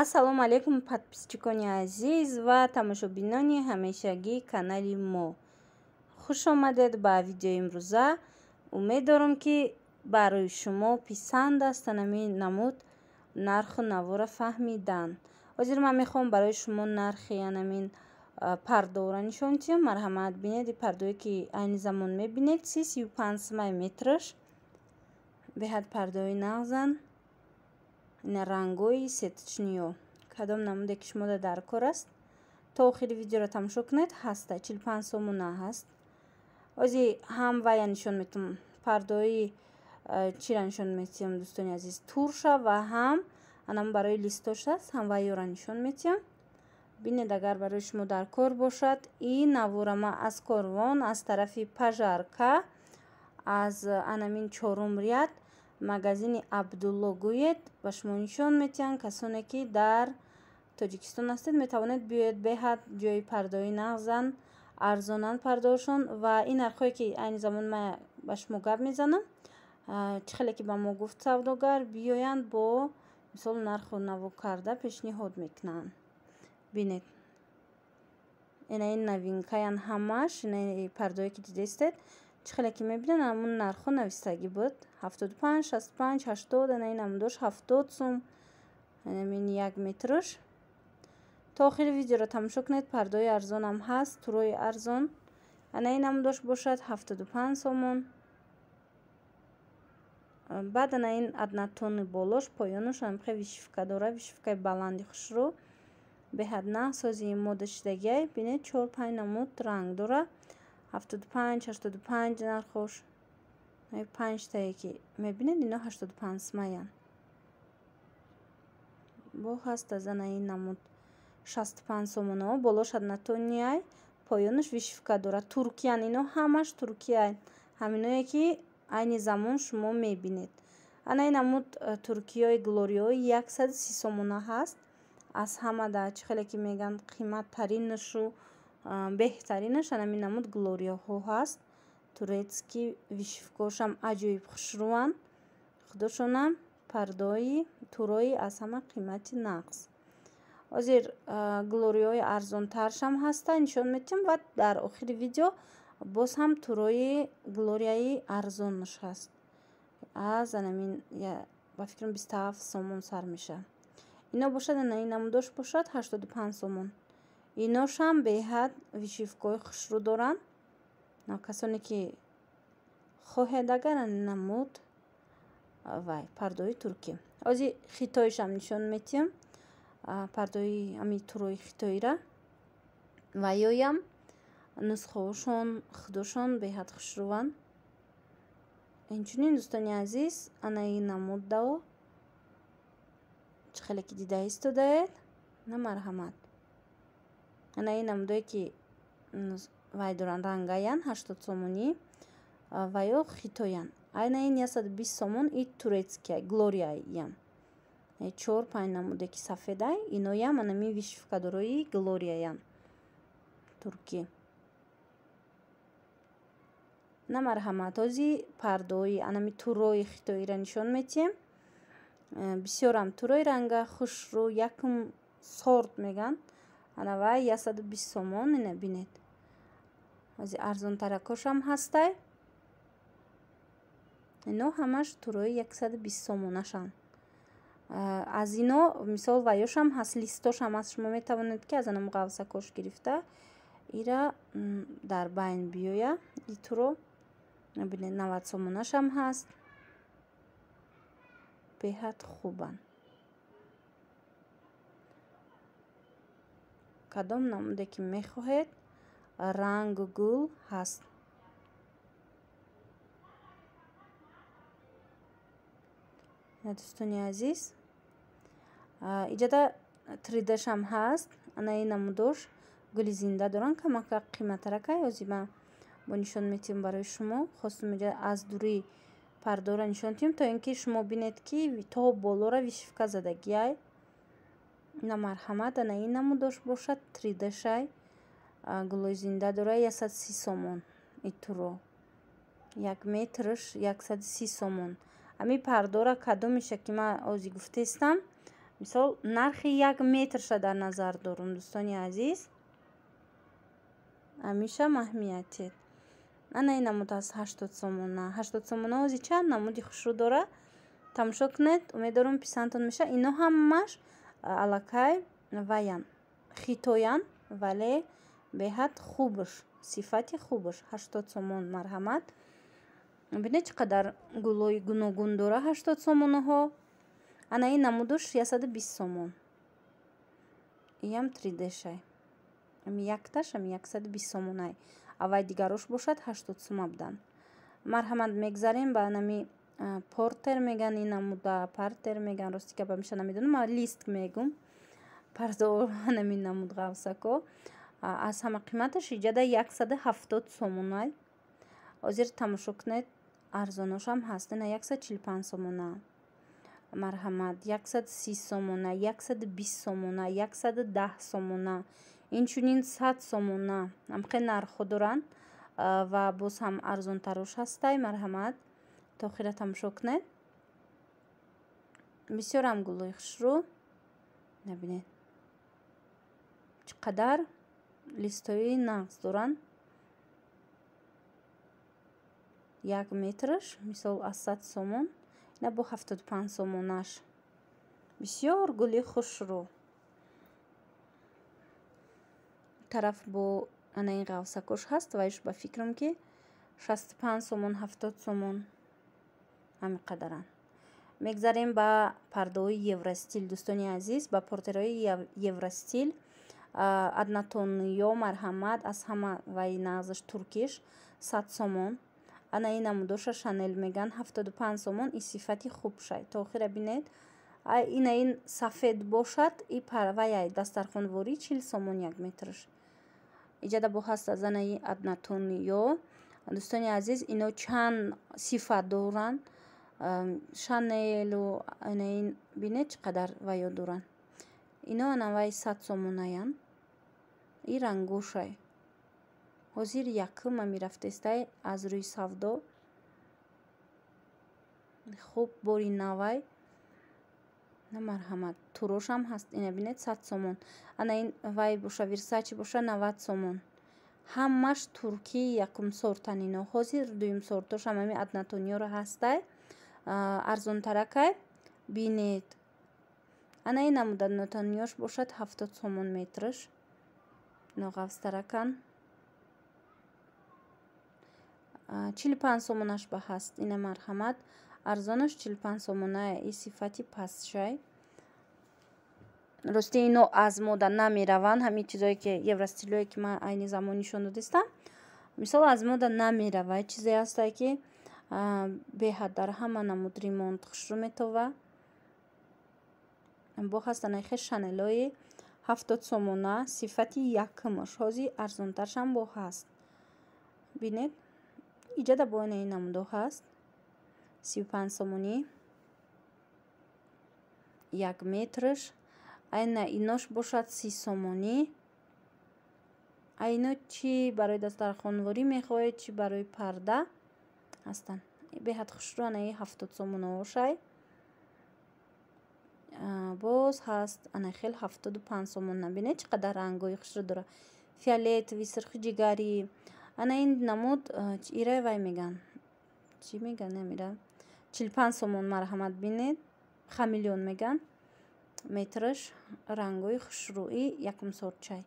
ассалому алейкум подписчикони азиз ва тамошобинони ҳамешагии канали мо хушомадед ба видеои имрӯза умед дорам ки барои шумо писанд аст танами намуд нарху наворо фаҳмидан ҳозир ман мехоҳам барои шумо нархи анамин пардора нишон диҳам марҳамат бинед пардое ки айни замон мебинед си сию панҷ сма метраш беҳад пардои нағзан рангҳои сеточниё кадом намуде ки шумо дар кор аст то охири видеоро тамошо кунед ҳаста чил панҷ сомуна ҳаст ози ҳам вая нишон метам пардои чира нишон метиҳам дӯстони азиз турша ва ҳам анаму барои листош аст ҳам ваёра нишон метиҳам бинед агар барои шумо дар кор бошад ин наворама аз корвон аз тарафи пажарка аз анамин чорум ряд магазини абдулло гӯед ба шумо нишон метиҳанд касоне ки дар тоҷикистон ҳастед метавонед биёед беҳад ҷои пардои нағзан арзонанд пардошон ва ин нархҳое ки айни замон ман ба шумо гап мезанам чӣ хеле ки ба мо гуфт савдогар биёянд бо мисол нарху наво карда пешниҳод мекунанд бинед инаи новинкаян ҳамаш инаи пардое ки дидастед чӣ хеле ки мебинен амн нархо нависаги буд ҳафтоду панҷ шасту панҷ ҳаштод анаин амдош ҳафтод сум анамин як метруш то охири видеоро тамошо кунед пардои арзонам ҳаст турои арзон анаин амдош бошад ҳафтоду панҷ сомон баъд анаин аднатони болош поёнуш анапхе вишифка дора вишифкаи баланди хушрӯ беҳадна сози модашидагиай бинед чор панҷ намуд ранг дорад ҳафтодупанҷ ҳаштодупанҷ нархош панҷтае ки мебинед ино ҳаштодупанҷ смаян бо ҳаст азана ин намуд шастпанҷ сомонао болош анатонияй поёнаш вишивка дорад туркиян ино ҳамаш туркияй ҳаминое ки айни замон шумо мебинед ана ин намуд э, туркиёи глориёи яксади сисомона ҳаст аз ҳама да чи хеле ки меган қиматтаринашу беҳтаринаш ҳамин намуд глорияҳо ҳаст турецки вишфкошам аҷоиб хушруан худошонам пардои турои аз ҳама қимати нақс ҳозир глориҳои арзонтаршам ҳастан нишон медиҳем ва дар охири видео боз ҳам турои глорияи арзонаш ҳаст аз анамин ба фикрам бистҳафт сомон сар меша ино бошад ана ин намудош бошад ҳаштоду панҷ сомон инӯшам беҳад вишифгоҳи хушрӯ доранд на касоне ки хоҳед агар намуд вай пардои туркӣ ози хитоишам нишон метиҳам пардои ами турои хитоира ва ёям нусхаошон худошон беҳад хушрӯванд инчунин дӯстони азиз анаи намуддао чӣ хеле ки дида истодаед намарҳамад ана ин намудое ки вай доран рангаян ҳаштод сомунӣ ва ё хитоян айна ин ясаду бист сомун и турецкия глориаям э, чор пан намуде ки сафедай иноям анами вишифкадорои глориаям турки намарҳамат ози пардои анами турои хитоира нишон метием э, бисёрам турои ранга хушрӯ якум сорд мегӯянд ҳанавай 120 сомон менабинед ази арзонтаракошам ҳастай ино ҳамаш турои 120 сомонашан э, аз ино мисол ваёшам ҳаст листошам аст шумо метавонед ки аз анам ғавсакош гирифта ира дар байн биёя и туро набинед навад сомонашам ҳаст беҳад хубанд кадом намуде ки мехоҳед рангу гул ҳаст дӯстони азиз иҷода тридашам ҳаст анаи намудош гули зинда доранд камака қиматарака ёзима бо нишон метим барои шумо хостум иҷода аз дури пардора нишонтим то ин ки шумо бинед ки то болора вишифка задагиай на марҳамат анаи намудош бошад тридашай гулои зинда дорад ясад си сомон итуро як метрш яксади си сомон ами пардора кадомеша ки ман ози гуфтестам мисол нархи як метрша дар назар дорум дӯстони азиз амиша маҳмиятед анаи намуд аз ҳаштод сомона ҳаштод сомона ози чанд намуди хушрӯ дора тамошо кунед умед дорам писандтон меша ино ҳамаш аллакай ваян хитоян вале беҳад хубуш сифати хубуш ҳаштод сомон марҳамат бине чӣ қадар гулои гуногун дора ҳаштод сомонаҳо ана ин намудуш ясаду бист сомон иям тридешай якташам яксаду бист сомонай авай дигарош бошад ҳаштод сума будан марҳамат мегзарем ба нами портер меган инамуда партер меган ростика бамиша намедонам а лист мегум парзоа наминамуд ғавсако аз ҳама қиматаш иҷада 17 сомона озир тамошо кунед арзоношам ҳастена 145 сомона марҳамат 130 сомона 120 сомона 110 сомона инчунин 100 сомона ҳамқе нархҳо доранд ва боз ҳам арзонтарош ҳастай марҳамат то охира тамошо кунед бисёрам гулои хушрӯ набинед чӣ қадар листҳои нағз доранд як метрш мисол аз сад сомон ина бо ҳафтоду панҷ сомонаш бисёр гули хушрӯ тараф бо анаи ғавсакош ҳаст ва иш ба фикрам ки шасту панҷ сомон ҳафтод сомон ҳамиқадаранд мегзарем ба пардаҳои евростил дӯстони азиз ба портерҳои евростил аднатонё марҳамад аз ҳама вай нағзаш туркиш сад сомон ана и намудоша шанел меган ҳафтоду панҷ сомон и сифати хуб шай то охира бинед ина ин сафед бошад и вайай дастархонворӣ чил сомон як метрш иҷада бо ҳаст аз анаи аднатонё дӯстони азиз ино чанд сифат доранд шанелу анаин бине чӣ қадар вайё дуран ино анавай сад сомунаян и рангушай ҳозир якима мирафтестай аз рӯи савдо хуб бори навай на марҳамат турошам ҳаст ина бинед сад сомон анаин вай буша вирсачи буша навад сомон ҳамаш туркии якум сортан ино ҳозир дуюм сорташам ами аднатониёро ҳастай арзонтарака бинед анаи намуда нотаниёш бошад ҳафтод сомон метрш ноғавстаракан чил панҷ сомонаш ба ҳаст ина марҳамат арзонаш чил панҷ сомонае и сифати пастшай росте ино аз мода намераванд ҳамин чизое ки еврастилое ки ман айни замон нишон додистам мисол аз мода намеравад чизе ҳастае ки беҳад дар ҳама намуд ремонт хушрӯ метова бо ҳастанай хеш шанелои ҳафтод сомона сифати якмаш ҳози арзонташам бо ҳаст бинед иҷада бо инаи намудо ҳаст сию панҷ сомонӣ як метрш айна инош бошад си сомонӣ айно чӣ барои дастархонворӣ мехоҳед чӣ барои парда ҳастан беҳад хушрӯана и ҳафтодсомуна ошай боз ҳаст анахел ҳафтоду панҷ сомун набине чӣ қадар рангои хушрӯ дора фиолет ви сирхи ҷигарӣ ана ин намуд ирай вай меган чӣ меган амира чилпанҷ сомун марҳамат бинед хамиллион меган метраш рангои хушрӯи якум сорчай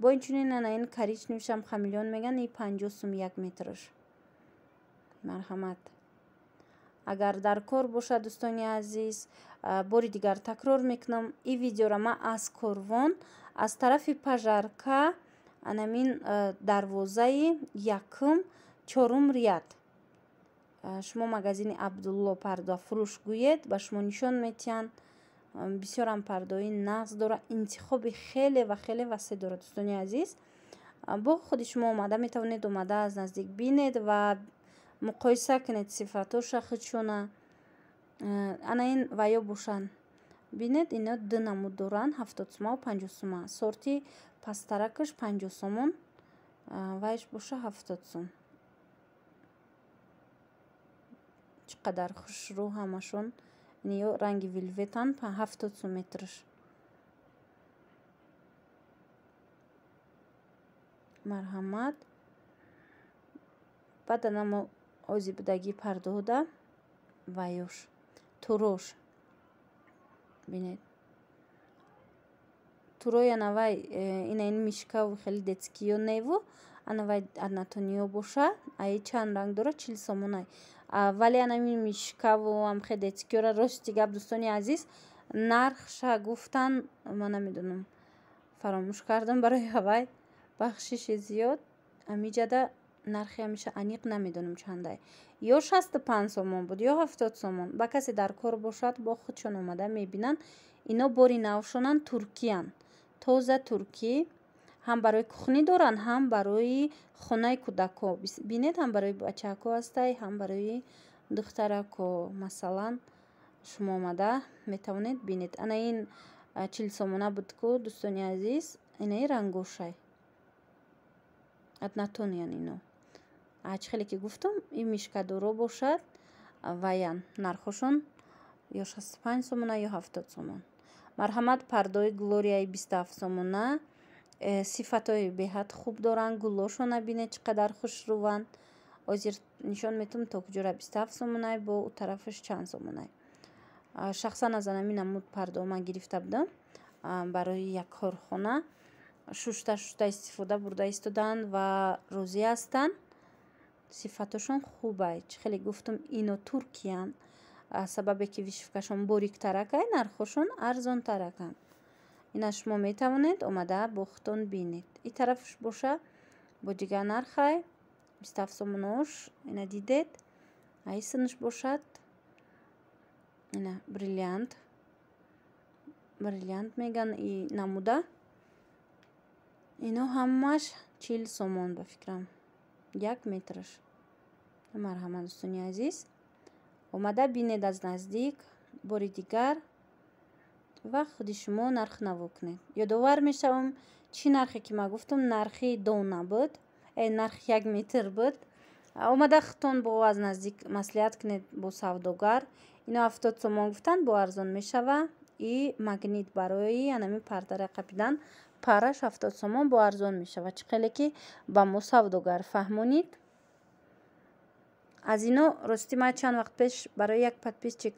бо инчунин ана ин карич нӯшам хамиллион меган и панҷо сум як метраш марҳамат агар дар кор бошад дӯстони азиз бори дигар такрор мекунам ин видеора ман аз корвон аз тарафи пажарка анамин дарвозаи якум чорум ряд шумо магазини абдулло пардафурӯш гӯед ба шумо нишон метиҳанд бисёрам пардои нағз дора интихоби хеле ва хеле васе дора дӯстони азиз бо худи шумо омада метавонед омада аз наздик бинед ва муқоиса кунед сифату шахи чуна э, ана ин ваё бошан бинед ино ду намуд доранд ҳафтодсума панҷосума сорти пастаракаш панҷосумун э, ваш боша ҳафтодсум чӣ қадар хушрӯ ҳамашон ё ранги вилветан ҳафтодсум метраш марҳамат баъд анамо озибдагӣ пардода ва ёш турош бинед туро яна вай э, ина ин мишкав хели детскиё неву ана вай анатониё боша аи чанд ранг дора чили сомонай вале ана ин мишкаву амхе детскиёра рости гап дӯстони азиз нархша гуфтан ма намедонам фаромӯш кардам барои авай бахшиши зиёд амиҷада нархи ҳамеша аниқ намедонем чандай ё шасту панҷ сомон буд ё ҳафтод сомон ба касе дар кор бошад бо худшон омада мебинанд инҳо бори навшонан туркиян тоза туркӣ ҳам барои кухнӣ доранд ҳам барои хонаи кӯдакҳо бинед ҳам барои бачаакҳо ҳастай ҳам барои духтаракҳо масалан шумо омада метавонед бинед ана ин чилсомона буд ку дӯстони азиз инаи рангошай аднатон ян ино ачхеле ки гуфтам ин мишкадуро бошад ваян нархошон ё 65 сомона ё 70 сомон марҳамат пардои глорияи 27 сомона э, сифатҳои беҳад хуб доранд гуллошона бине чӣ қадар хушруванд озир нишон метавам то куҷора 27 сомонай бо у тарафаш чанд сомонай шахсан аз ана минамуд пардома гирифта будам барои як корхона шушта шушта истифода бурда истоданд ва розӣ ҳастанд сифаташон хубе чи хеле гуфтум ино туркиян сабабе ки вишивкашон бориктаракай нархошон арзонтаракан ина шумо метавонед омада бохтон бинед и тарафш боша бо дигар нархай бистафсомнош ина дидед аи сыныш бошад ина бриллиант бриллиант меган и намуда ино ҳамаш чил сомон ба фикрам як метраш марҳама дӯстони азиз омада бинед аз наздик бори дигар ва худи шумо нарх наво кунед ёдовар мешавам чӣ нархе ки ма гуфтам нархи дона буд э, нархи як метр буд омада хутон бо аз наздик маслиҳат кунед бо савдогар ино ҳафтод сомон гуфтанд бо арзон мешава и магнит барои янами партара қапидан пара 70 сомон бо арзон мешавад чӣ хеле ки ба мо савдогар фаҳмонид аз ино рости ма чанд вақт пеш барои як подписчик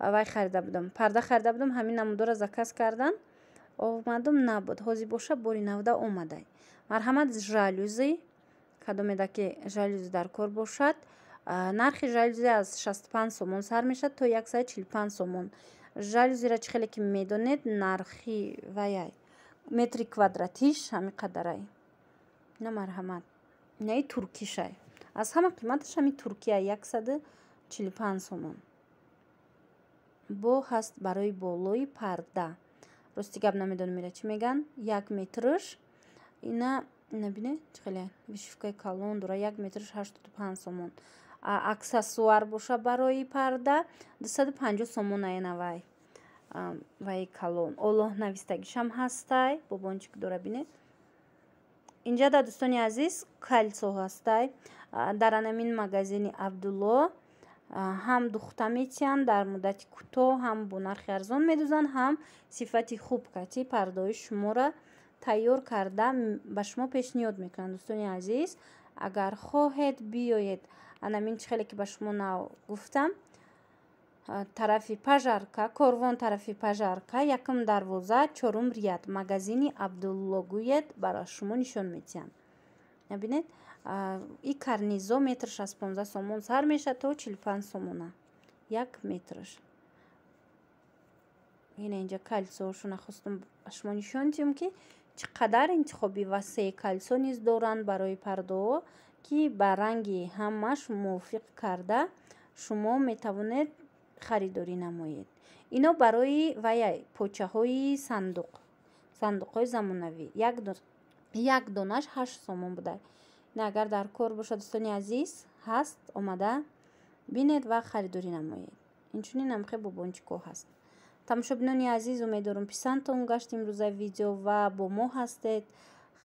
вай харида будам парда харида будам ҳамин намудора заказ кардан омадам набуд ҳози боша бори навда омадай марҳамат жалюзи кадомеда ки жалюзи дар кор бошад нархи жалюзи аз 65 сомон сар мешавад то 145 сомон жалюзи ра чӣ хеле ки медонед нархи ваяй метри квадратиш ҳами қадарай на марҳамат наи туркишай аз ҳама қиматаш ҳами туркия яксаду чилу панҷ сомон бо ҳаст барои болои парда рости гап намедонам ира чӣ меган як метрш ина набине чӣ хеле вишивкаи калон дура як метрш ҳаштоду панҷ сомон аксессуар боша барои парда 250 сомонае навай вай калон олоҳ навистагишам ҳастай бобончик дора бине инҷа да дӯстони азиз кальсо ҳастай дар анамин магазини абдулло ҳам духта метиҳанд дар муддати кӯтоҳ ҳам бо нархи арзон медузанд ҳам сифати хуб катӣ пардои шуморо тайёр карда ба шумо пешниҳод мекунанд дӯстони азиз агар хоҳед биёед анаминчи хеле ки ба шумо нав гуфтам тарафи пажарка корвон тарафи пажарка якум дарвоза чорум рияд магазини абдулло гӯед барои шумо нишон метиҳам мебинед и карнизо метрш аз 15 сомон сар меша то 45 сомона як метрш ина инҷа кальсошо нахостум ба шумо нишон диҳем ки чӣ қадар интихоби васеи кальсо низ доранд барои пардово ки ба ранги ҳамаш мувофиқ карда шумо метавонед харидорӣ намоед инҳо барои ваяй почаҳои сандуқ сандуқҳои замонавӣ як донаш ҳашт сомон буда агар дар кор боша дӯстони азиз ҳаст омада бинед ва харидорӣ намоед инчунин амхе бобончико ҳаст тамошобинони азиз умеддорум писандтон гашт имрӯза видео ва бо мо ҳастед